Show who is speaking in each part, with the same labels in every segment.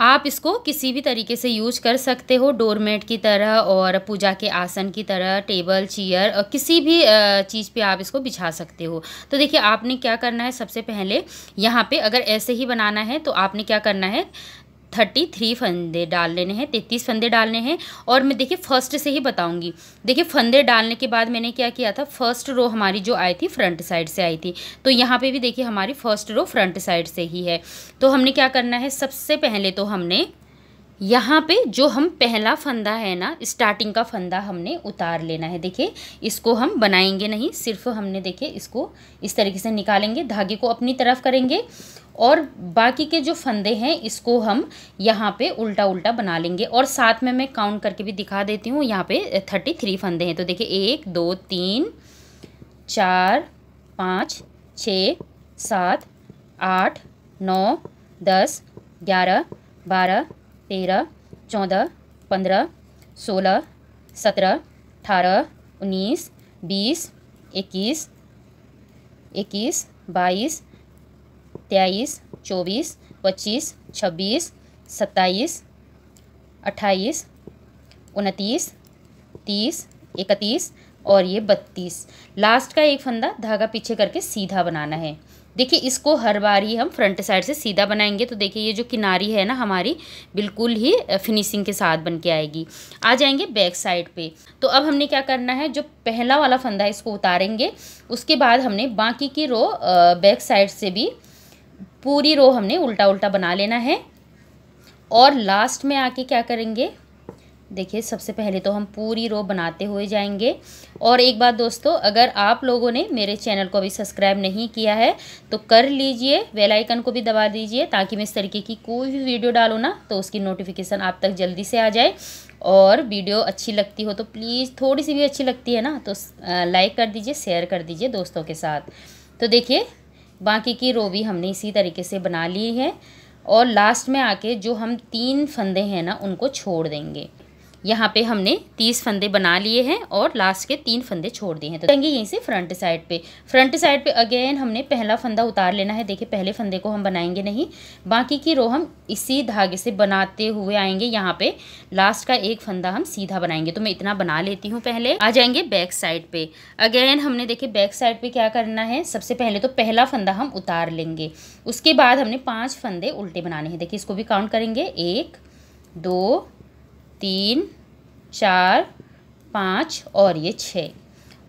Speaker 1: आप इसको किसी भी तरीके से यूज कर सकते हो डोरमेट की तरह और पूजा के आसन की तरह टेबल चेयर और किसी भी चीज़ पे आप इसको बिछा सकते हो तो देखिए आपने क्या करना है सबसे पहले यहाँ पे अगर ऐसे ही बनाना है तो आपने क्या करना है थर्टी थ्री फंदे डाल लेने हैं तैतीस फंदे डालने हैं और मैं देखिए फर्स्ट से ही बताऊंगी देखिए फंदे डालने के बाद मैंने क्या किया था फर्स्ट रो हमारी जो आई थी फ्रंट साइड से आई थी तो यहाँ पे भी देखिए हमारी फर्स्ट रो फ्रंट साइड से ही है तो हमने क्या करना है सबसे पहले तो हमने यहाँ पे जो हम पहला फंदा है ना स्टार्टिंग का फंदा हमने उतार लेना है देखिए इसको हम बनाएंगे नहीं सिर्फ हमने देखिए इसको इस तरीके से निकालेंगे धागे को अपनी तरफ करेंगे और बाकी के जो फंदे हैं इसको हम यहाँ पे उल्टा उल्टा बना लेंगे और साथ में मैं काउंट करके भी दिखा देती हूँ यहाँ पे थर्टी थ्री फंदे हैं तो देखिए एक दो तीन चार पाँच छ सात आठ नौ दस ग्यारह बारह तेरह चौदह पंद्रह सोलह सत्रह अठारह उन्नीस बीस इक्कीस इक्कीस बाईस तेईस चौबीस पच्चीस छब्बीस सत्ताईस अट्ठाईस उनतीस तीस इकतीस और ये बत्तीस लास्ट का एक फंदा धागा पीछे करके सीधा बनाना है देखिए इसको हर बार ही हम फ्रंट साइड से सीधा बनाएंगे तो देखिए ये जो किनारी है ना हमारी बिल्कुल ही फिनिशिंग के साथ बन के आएगी आ जाएंगे बैक साइड पे तो अब हमने क्या करना है जो पहला वाला फंदा है इसको उतारेंगे उसके बाद हमने बाकी की रो बैक साइड से भी पूरी रो हमने उल्टा उल्टा बना लेना है और लास्ट में आके क्या करेंगे देखिए सबसे पहले तो हम पूरी रो बनाते हुए जाएंगे और एक बात दोस्तों अगर आप लोगों ने मेरे चैनल को अभी सब्सक्राइब नहीं किया है तो कर लीजिए बेल आइकन को भी दबा दीजिए ताकि मैं इस तरीके की कोई भी वीडियो डालूँ ना तो उसकी नोटिफिकेशन आप तक जल्दी से आ जाए और वीडियो अच्छी लगती हो तो प्लीज़ थोड़ी सी भी अच्छी लगती है ना तो लाइक कर दीजिए शेयर कर दीजिए दोस्तों के साथ तो देखिए बाकी की रो भी हमने इसी तरीके से बना ली है और लास्ट में आके जो हम तीन फंदे हैं ना उनको छोड़ देंगे यहाँ पे हमने तीस फंदे बना लिए हैं और लास्ट के तीन फंदे छोड़ दिए हैं तो करेंगे यहीं से फ्रंट साइड पे फ्रंट साइड पे अगेन हमने पहला फंदा उतार लेना है देखिए पहले फंदे को हम बनाएंगे नहीं बाकी की रो हम इसी धागे से बनाते हुए आएंगे यहाँ पे लास्ट का एक फंदा हम सीधा बनाएंगे तो मैं इतना बना लेती हूँ पहले आ जाएंगे बैक साइड पे अगेन हमने देखे बैक साइड पे क्या करना है सबसे पहले तो पहला फंदा हम उतार लेंगे उसके बाद हमने पाँच फंदे उल्टे बनाने हैं देखिए इसको भी काउंट करेंगे एक दो तीन चार पाँच और ये छः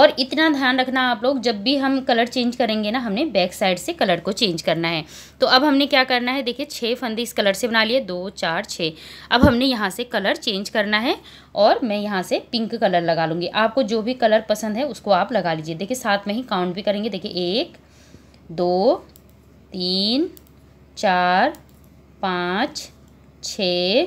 Speaker 1: और इतना ध्यान रखना आप लोग जब भी हम कलर चेंज करेंगे ना हमने बैक साइड से कलर को चेंज करना है तो अब हमने क्या करना है देखिए छः फंदे इस कलर से बना लिए दो चार छः अब हमने यहाँ से कलर चेंज करना है और मैं यहाँ से पिंक कलर लगा लूँगी आपको जो भी कलर पसंद है उसको आप लगा लीजिए देखिए साथ में ही काउंट भी करेंगे देखिए एक दो तीन चार पाँच छः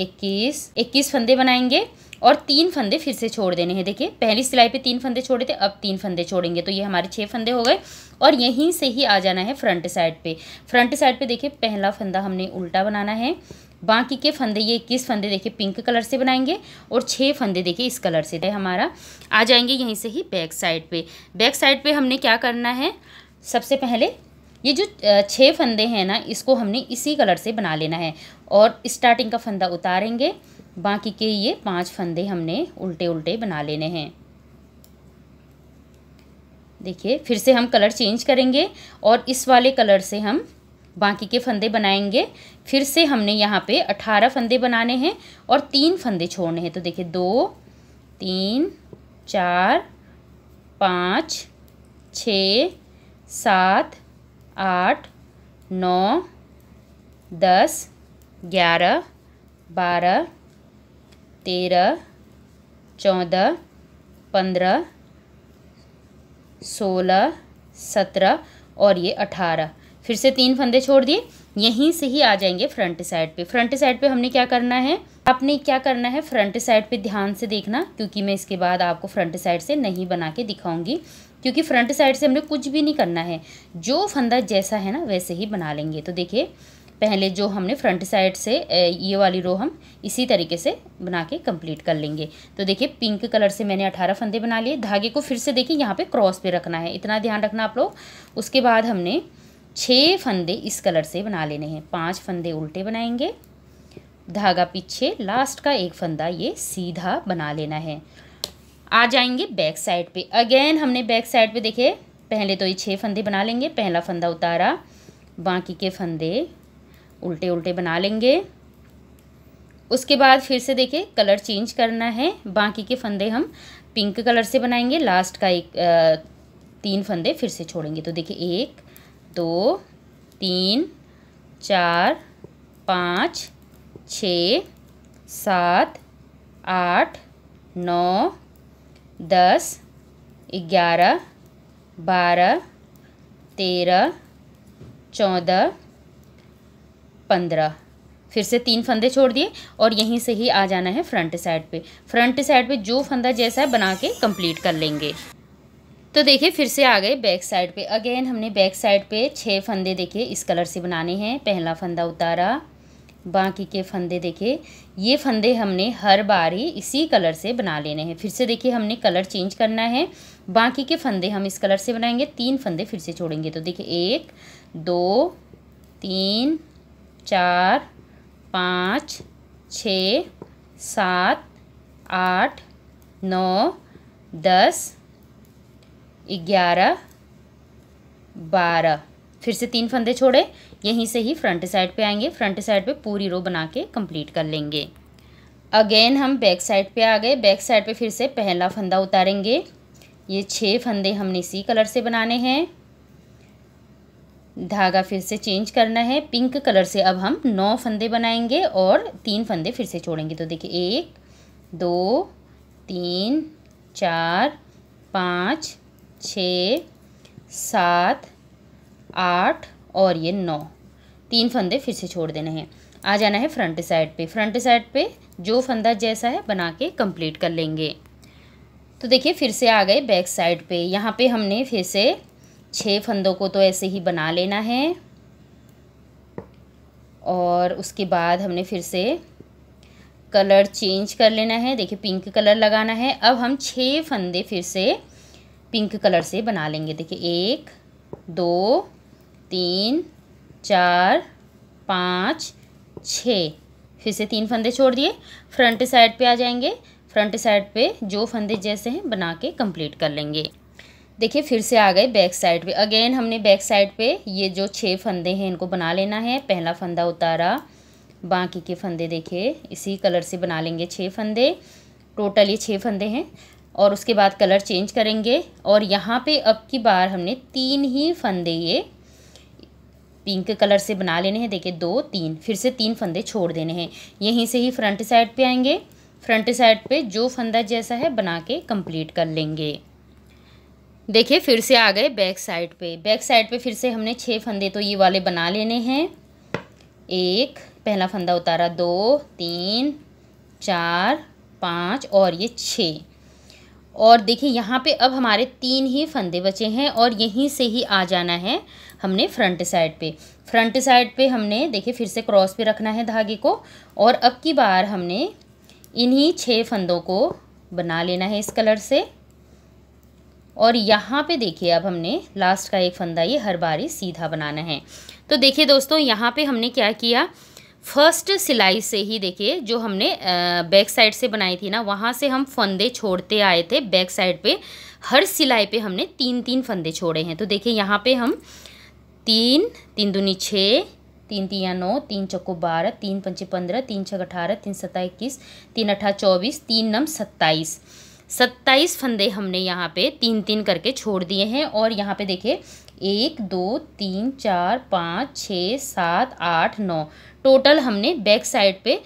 Speaker 1: इक्कीस इक्कीस फंदे बनाएंगे और तीन फंदे फिर से छोड़ देने हैं देखिए पहली सिलाई पे तीन फंदे छोड़े थे अब तीन फंदे छोड़ेंगे तो ये हमारे छः फंदे हो गए और यहीं से ही आ जाना है फ्रंट साइड पे फ्रंट साइड पे देखिए पहला फंदा हमने उल्टा बनाना है बाकी के फंदे ये इक्कीस फंदे देखिए पिंक कलर से बनाएंगे और छः फंदे देखिए इस कलर से हमारा आ जाएंगे यहीं से ही बैक साइड पे बैक साइड पे हमने क्या करना है सबसे पहले ये जो छः फंदे हैं ना इसको हमने इसी कलर से बना लेना है और स्टार्टिंग का फंदा उतारेंगे बाकी के ये पांच फंदे हमने उल्टे उल्टे बना लेने हैं देखिए फिर से हम कलर चेंज करेंगे और इस वाले कलर से हम बाकी के फंदे बनाएंगे फिर से हमने यहाँ पे अठारह फंदे बनाने हैं और तीन फंदे छोड़ने हैं तो देखिए दो तीन चार पाँच छ सात आठ नौ दस ग्यारह बारह तेरह चौदह पंद्रह सोलह सत्रह और ये अठारह फिर से तीन फंदे छोड़ दिए यहीं से ही आ जाएंगे फ्रंट साइड पे फ्रंट साइड पे हमने क्या करना है आपने क्या करना है फ्रंट साइड पे ध्यान से देखना क्योंकि मैं इसके बाद आपको फ्रंट साइड से नहीं बना के दिखाऊंगी क्योंकि फ्रंट साइड से हमने कुछ भी नहीं करना है जो फंदा जैसा है ना वैसे ही बना लेंगे तो देखिए पहले जो हमने फ्रंट साइड से ये वाली रो हम इसी तरीके से बना के कंप्लीट कर लेंगे तो देखिए पिंक कलर से मैंने अठारह फंदे बना लिए धागे को फिर से देखिए यहाँ पे क्रॉस पे रखना है इतना ध्यान रखना आप लोग उसके बाद हमने छः फंदे इस कलर से बना लेने हैं पाँच फंदे उल्टे बनाएंगे धागा पीछे लास्ट का एक फंदा ये सीधा बना लेना है आ जाएंगे बैक साइड पर अगेन हमने बैक साइड पर देखे पहले तो ये छः फंदे बना लेंगे पहला फंदा उतारा बाकी के फंदे उल्टे उल्टे बना लेंगे उसके बाद फिर से देखिए कलर चेंज करना है बाकी के फंदे हम पिंक कलर से बनाएंगे लास्ट का एक आ, तीन फंदे फिर से छोड़ेंगे तो देखिए एक दो तीन चार पाँच छ सात आठ नौ दस ग्यारह बारह तेरह चौदह पंद्रह फिर से तीन फंदे छोड़ दिए और यहीं से ही आ जाना है फ्रंट साइड पे फ्रंट साइड पे जो फंदा जैसा है बना के कंप्लीट कर लेंगे तो देखिए फिर से आ गए बैक साइड पे अगेन हमने बैक साइड पे छः फंदे देखिए इस कलर से बनाने हैं पहला फंदा उतारा बाकी के फंदे देखिए ये फंदे हमने हर बार ही इसी कलर से बना लेने हैं फिर से देखिए हमने कलर चेंज करना है बाकी के फंदे हम इस कलर से बनाएंगे तीन फंदे फिर से छोड़ेंगे तो देखिए एक दो तीन चार पाँच छ सात आठ नौ दस ग्यारह बारह फिर से तीन फंदे छोड़े यहीं से ही फ्रंट साइड पे आएंगे फ्रंट साइड पे पूरी रो बना के कंप्लीट कर लेंगे अगेन हम बैक साइड पे आ गए बैक साइड पे फिर से पहला फंदा उतारेंगे ये छः फंदे हमने इसी कलर से बनाने हैं धागा फिर से चेंज करना है पिंक कलर से अब हम नौ फंदे बनाएंगे और तीन फंदे फिर से छोड़ेंगे तो देखिए एक दो तीन चार पाँच छ सात आठ और ये नौ तीन फंदे फिर से छोड़ देने हैं आ जाना है फ्रंट साइड पे फ्रंट साइड पे जो फंदा जैसा है बना के कंप्लीट कर लेंगे तो देखिए फिर से आ गए बैक साइड पे यहाँ पे हमने फिर से छः फंदों को तो ऐसे ही बना लेना है और उसके बाद हमने फिर से कलर चेंज कर लेना है देखिए पिंक कलर लगाना है अब हम छः फंदे फिर से पिंक कलर से बना लेंगे देखिए एक दो तीन चार पाँच छः फिर से तीन फंदे छोड़ दिए फ्रंट साइड पे आ जाएंगे फ्रंट साइड पे जो फंदे जैसे हैं बना के कंप्लीट कर लेंगे देखिए फिर से आ गए बैक साइड पे अगेन हमने बैक साइड पे ये जो छः फंदे हैं इनको बना लेना है पहला फंदा उतारा बाकी के फंदे देखिए इसी कलर से बना लेंगे छः फंदे टोटल ये छः फंदे हैं और उसके बाद कलर चेंज करेंगे और यहाँ पे अब की बार हमने तीन ही फंदे ये पिंक कलर से बना लेने हैं देखिए दो तीन फिर से तीन फंदे छोड़ देने हैं यहीं से ही फ्रंट साइड पे आएंगे फ्रंट साइड पे जो फंदा जैसा है बना के कंप्लीट कर लेंगे देखिए फिर से आ गए बैक साइड पे बैक साइड पे फिर से हमने छः फंदे तो ये वाले बना लेने हैं एक पहला फंदा उतारा दो तीन चार पाँच और ये छः और देखिए यहाँ पे अब हमारे तीन ही फंदे बचे हैं और यहीं से ही आ जाना है हमने फ्रंट साइड पे फ्रंट साइड पे हमने देखिए फिर से क्रॉस पे रखना है धागे को और अब की बार हमने इन्हीं छः फंदों को बना लेना है इस कलर से और यहाँ पे देखिए अब हमने लास्ट का एक फंदा ये हर बारी सीधा बनाना है तो देखिए दोस्तों यहाँ पे हमने क्या किया फर्स्ट सिलाई से ही देखिए जो हमने बैक साइड से बनाई थी ना वहाँ से हम फंदे छोड़ते आए थे बैक साइड पे हर सिलाई पे हमने तीन तीन फंदे छोड़े हैं तो देखिए यहाँ पे हम तीन तीन दूनी छः तीन तिया नौ तीन चक्को बारह तीन पंचे पंद्रह तीन छः अठारह तीन सत्ता इक्कीस तीन अठा चौबीस तीन नम सत्ताईस सत्ताईस फंदे हमने यहाँ पे तीन तीन करके छोड़ दिए हैं और यहाँ पे देखिए एक दो तीन चार पाँच छः सात आठ नौ टोटल हमने बैक साइड पे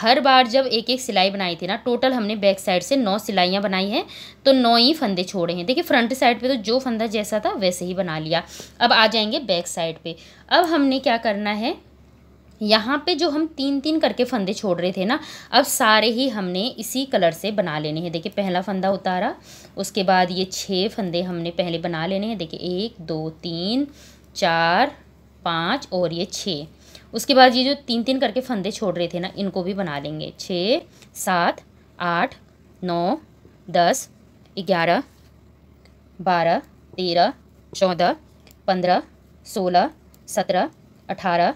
Speaker 1: हर बार जब एक एक सिलाई बनाई थी ना टोटल हमने बैक साइड से नौ सिलाइयाँ बनाई हैं तो नौ ही फंदे छोड़े हैं देखिए फ्रंट साइड पे तो जो फंदा जैसा था वैसे ही बना लिया अब आ जाएंगे बैक साइड पे अब हमने क्या करना है यहाँ पे जो हम तीन तीन करके फंदे छोड़ रहे थे ना अब सारे ही हमने इसी कलर से बना लेने हैं देखिए पहला फंदा उतारा उसके बाद ये छः फंदे हमने पहले बना लेने हैं देखिए एक दो तीन चार पाँच और ये छः उसके बाद ये जो तीन तीन करके फंदे छोड़ रहे थे ना इनको भी बना लेंगे छः सात आठ नौ दस ग्यारह बारह तेरह चौदह पंद्रह सोलह सत्रह अठारह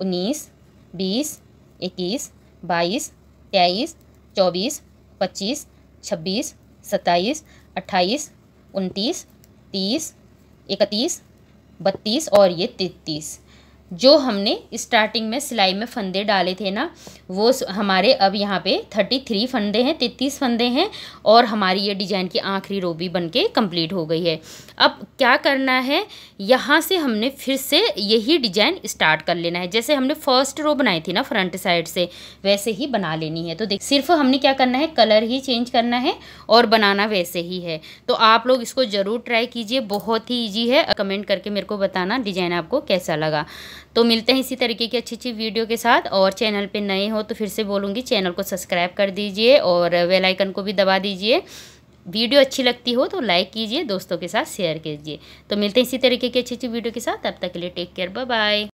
Speaker 1: उन्नीस बीस इक्कीस बाईस तेईस चौबीस पच्चीस छब्बीस सत्ताईस अट्ठाईस उनतीस तीस इकतीस बत्तीस और ये तैतीस जो हमने स्टार्टिंग में सिलाई में फंदे डाले थे ना वो हमारे अब यहाँ पे थर्टी थ्री फंदे हैं तैतीस फंदे हैं और हमारी ये डिजाइन की आखिरी रो भी बन के कम्प्लीट हो गई है अब क्या करना है यहाँ से हमने फिर से यही डिजाइन स्टार्ट कर लेना है जैसे हमने फर्स्ट रो बनाई थी ना फ्रंट साइड से वैसे ही बना लेनी है तो देख सिर्फ हमने क्या करना है कलर ही चेंज करना है और बनाना वैसे ही है तो आप लोग इसको ज़रूर ट्राई कीजिए बहुत ही ईजी है कमेंट करके मेरे को बताना डिजाइन आपको कैसा लगा तो मिलते हैं इसी तरीके की अच्छी अच्छी वीडियो के साथ और चैनल पे नए हो तो फिर से बोलूँगी चैनल को सब्सक्राइब कर दीजिए और वेलाइकन आइकन को भी दबा दीजिए वीडियो अच्छी लगती हो तो लाइक कीजिए दोस्तों के साथ शेयर कीजिए तो मिलते हैं इसी तरीके की अच्छी अच्छी वीडियो के साथ तब तक के लिए टेक केयर बाय